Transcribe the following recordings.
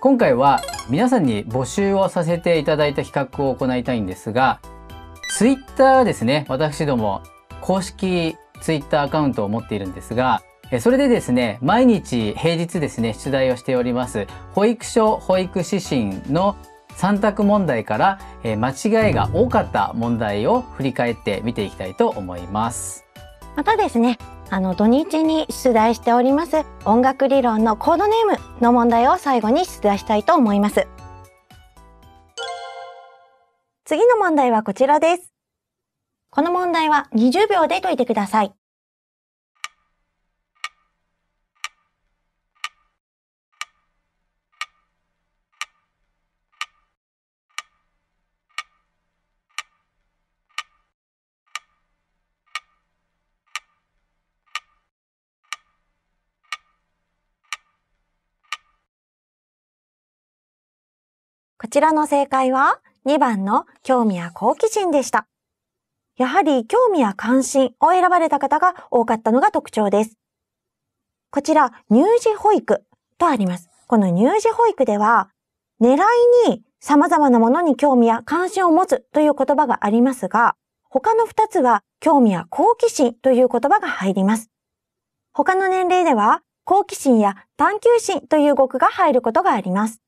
今回は皆さんに募集をさせていただいた企画を行いたいんですが、ツイッターですね、私ども公式ツイッターアカウントを持っているんですが、それでですね、毎日平日ですね、出題をしております、保育所保育指針の3択問題から間違いが多かった問題を振り返って見ていきたいと思います。またですねあの土日に出題しております音楽理論のコードネームの問題を最後に出題したいと思います次の問題はこちらですこの問題は20秒で解いてくださいこちらの正解は2番の興味や好奇心でした。やはり興味や関心を選ばれた方が多かったのが特徴です。こちら、乳児保育とあります。この乳児保育では、狙いに様々なものに興味や関心を持つという言葉がありますが、他の2つは興味や好奇心という言葉が入ります。他の年齢では、好奇心や探求心という語句が入ることがあります。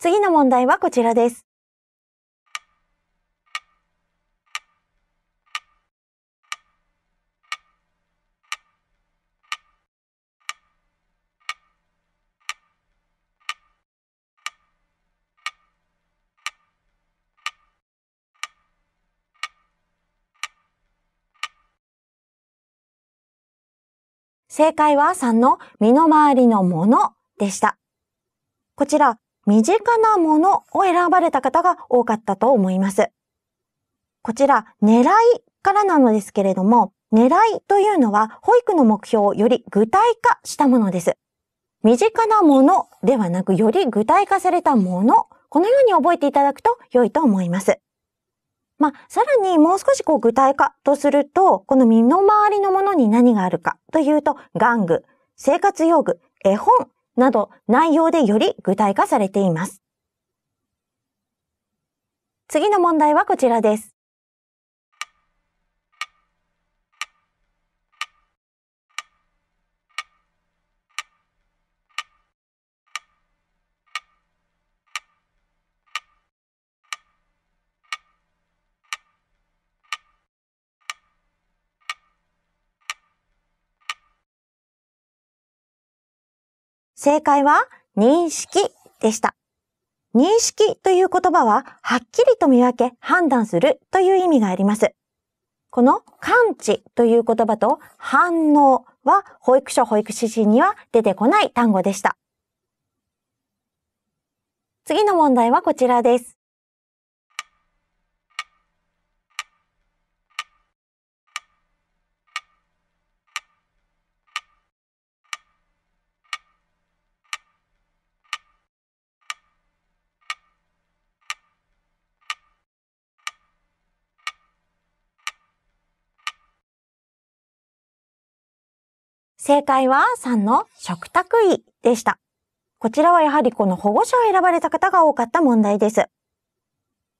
次の問題はこちらです。正解は3の身の回りのものでした。こちら、身近なものを選ばれた方が多かったと思います。こちら、狙いからなのですけれども、狙いというのは保育の目標をより具体化したものです。身近なものではなく、より具体化されたもの、このように覚えていただくと良いと思います。まあ、さらにもう少しこう具体化とすると、この身の回りのものに何があるかというと、玩具、生活用具、絵本など内容でより具体化されています。次の問題はこちらです。正解は認識でした。認識という言葉は、はっきりと見分け、判断するという意味があります。この感知という言葉と反応は、保育所保育指針には出てこない単語でした。次の問題はこちらです。正解は3の食卓医でした。こちらはやはりこの保護者を選ばれた方が多かった問題です。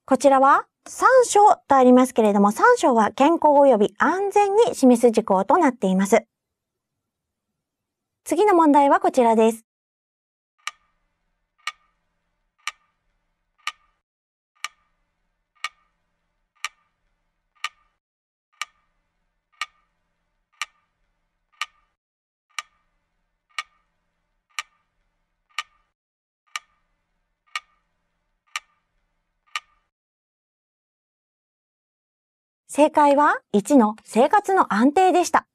こちらは3章とありますけれども、3章は健康及び安全に示す事項となっています。次の問題はこちらです。正解は1の生活の安定でした。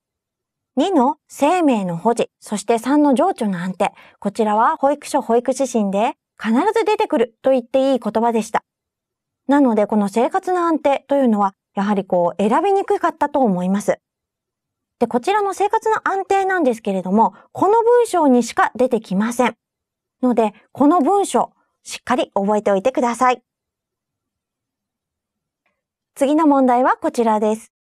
2の生命の保持、そして3の情緒の安定。こちらは保育所保育指針で必ず出てくると言っていい言葉でした。なのでこの生活の安定というのはやはりこう選びにくかったと思います。で、こちらの生活の安定なんですけれども、この文章にしか出てきません。ので、この文章、しっかり覚えておいてください。次の問題はこちらです。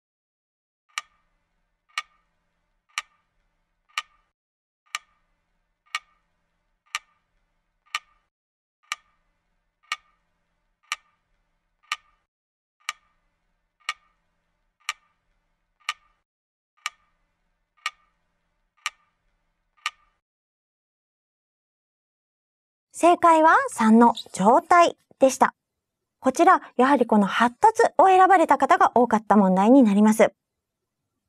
正解は3の状態でした。こちら、やはりこの発達を選ばれた方が多かった問題になります。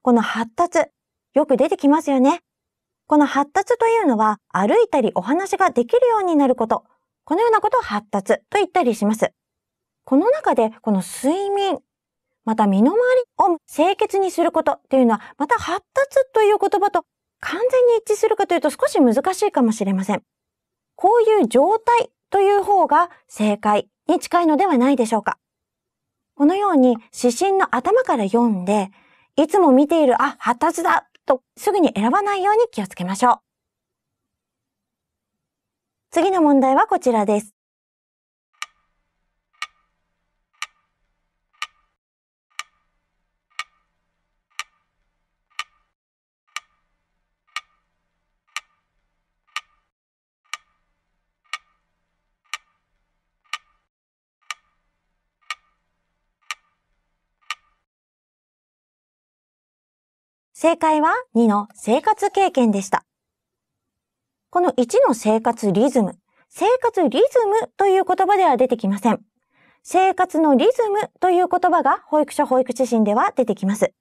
この発達、よく出てきますよね。この発達というのは、歩いたりお話ができるようになること、このようなことを発達と言ったりします。この中で、この睡眠、また身の回りを清潔にすることというのは、また発達という言葉と完全に一致するかというと少し難しいかもしれません。こういう状態という方が正解に近いのではないでしょうか。このように指針の頭から読んで、いつも見ている、あ、発達だとすぐに選ばないように気をつけましょう。次の問題はこちらです。正解は2の生活経験でした。この1の生活リズム、生活リズムという言葉では出てきません。生活のリズムという言葉が保育所保育指針では出てきます。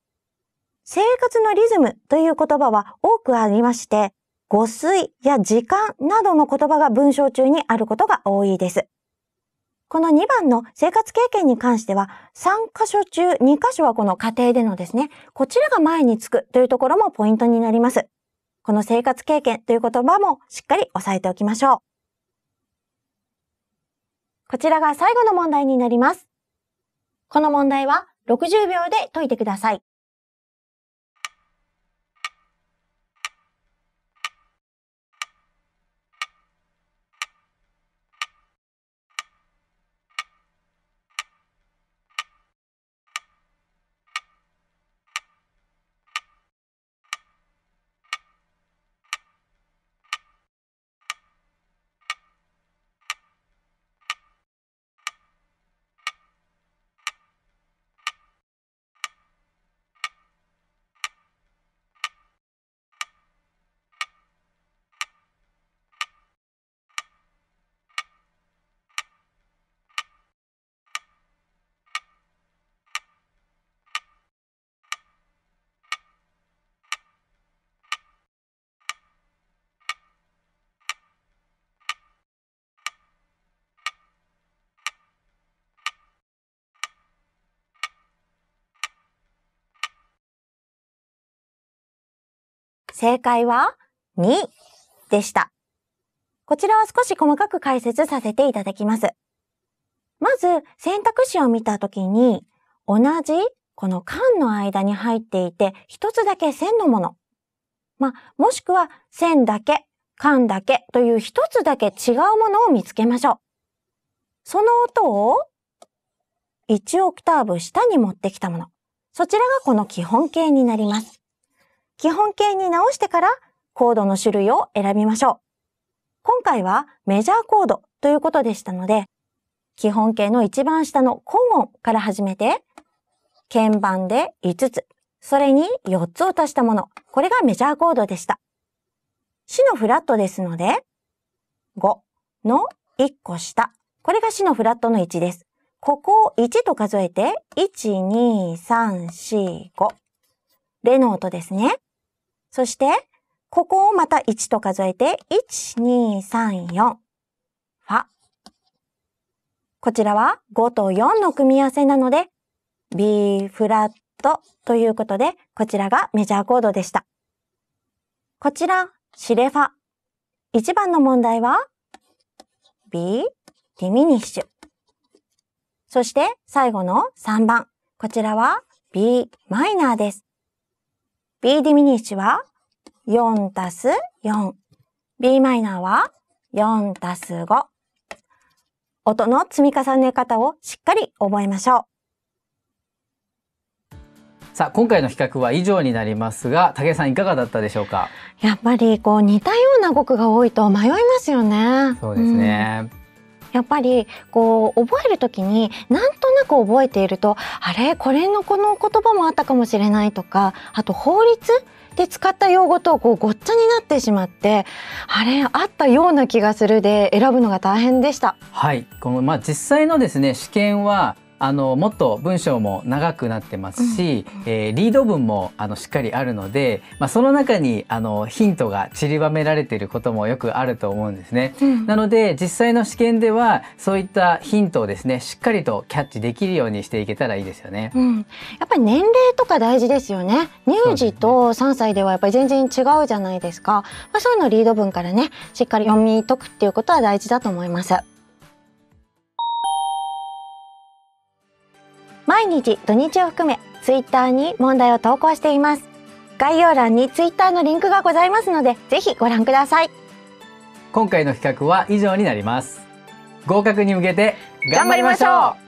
生活のリズムという言葉は多くありまして、誤水や時間などの言葉が文章中にあることが多いです。この2番の生活経験に関しては、3箇所中2箇所はこの家庭でのですね、こちらが前につくというところもポイントになります。この生活経験という言葉もしっかり押さえておきましょう。こちらが最後の問題になります。この問題は60秒で解いてください。正解は2でした。こちらは少し細かく解説させていただきます。まず選択肢を見たときに、同じこの間の間に入っていて、一つだけ線のもの。まあ、もしくは線だけ、間だけという一つだけ違うものを見つけましょう。その音を1オクターブ下に持ってきたもの。そちらがこの基本形になります。基本形に直してからコードの種類を選びましょう。今回はメジャーコードということでしたので、基本形の一番下のコーン音から始めて、鍵盤で5つ、それに4つを足したもの、これがメジャーコードでした。死のフラットですので、5の1個下、これが死のフラットの1です。ここを1と数えて、1、2、3、4、5。レの音ですね。そして、ここをまた1と数えて、1、2、3、4。ファ。こちらは5と4の組み合わせなので、B フラットということで、こちらがメジャーコードでした。こちら、シレファ。1番の問題は、B、ディミニッシュ。そして、最後の3番。こちらは B マイナーです。B ディミニッシュは4たす4。B マイナーは4たす5。音の積み重ね方をしっかり覚えましょう。さあ、今回の比較は以上になりますが、武井さんいかがだったでしょうかやっぱりこう似たような語句が多いと迷いますよね。そうですね。うんやっぱりこう覚える時になんとなく覚えているとあれこれのこの言葉もあったかもしれないとかあと法律で使った用語とこうごっちゃになってしまってあれあったような気がするで選ぶのが大変でした。はいこのまあ、実際のですね試験はあのもっと文章も長くなってますし、うん、えー、リード文もあのしっかりあるので、まあ、その中にあのヒントが散りばめられていることもよくあると思うんですね。うん、なので実際の試験ではそういったヒントをですねしっかりとキャッチできるようにしていけたらいいですよね。うん、やっぱり年齢とか大事ですよね。乳児と3歳ではやっぱり全然違うじゃないですか。まあ、そういうのリード文からねしっかり読み解くっていうことは大事だと思います。毎日土日を含めツイッターに問題を投稿しています概要欄にツイッターのリンクがございますのでぜひご覧ください今回の企画は以上になります合格に向けて頑張りましょう